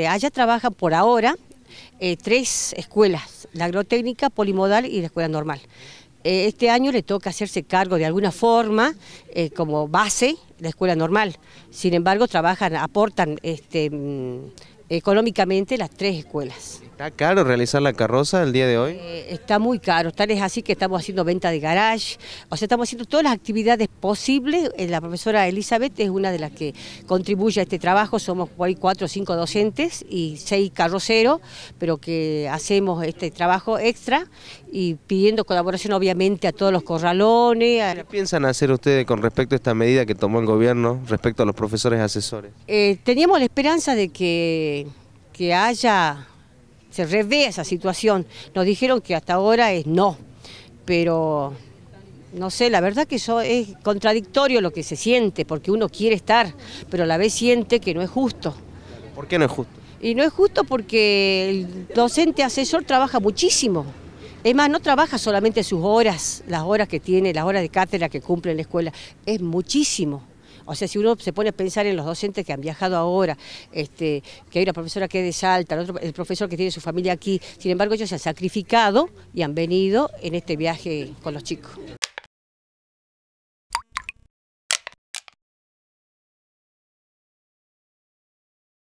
Eh, allá trabajan por ahora eh, tres escuelas, la agrotécnica, polimodal y la escuela normal. Eh, este año le toca hacerse cargo de alguna forma, como base, la escuela normal. Sin embargo, trabajan, aportan este, mm, económicamente las tres escuelas. ¿Está caro realizar la carroza el día de hoy? Eh, está muy caro, tal es así que estamos haciendo venta de garage, o sea, estamos haciendo todas las actividades posibles. Eh, la profesora Elizabeth es una de las que contribuye a este trabajo, somos por cuatro o cinco docentes y seis carroceros, pero que hacemos este trabajo extra y pidiendo colaboración obviamente a todos los corralones. ¿Qué piensan hacer ustedes con respecto a esta medida que tomó el gobierno respecto a los profesores asesores? Eh, teníamos la esperanza de que, que haya se revé esa situación. Nos dijeron que hasta ahora es no, pero no sé, la verdad que eso es contradictorio lo que se siente, porque uno quiere estar, pero a la vez siente que no es justo. ¿Por qué no es justo? Y no es justo porque el docente asesor trabaja muchísimo. Es más, no trabaja solamente sus horas, las horas que tiene, las horas de cátedra que cumple en la escuela, es muchísimo. O sea, si uno se pone a pensar en los docentes que han viajado ahora, este, que hay una profesora que es de Salta, el profesor que tiene su familia aquí, sin embargo ellos se han sacrificado y han venido en este viaje con los chicos.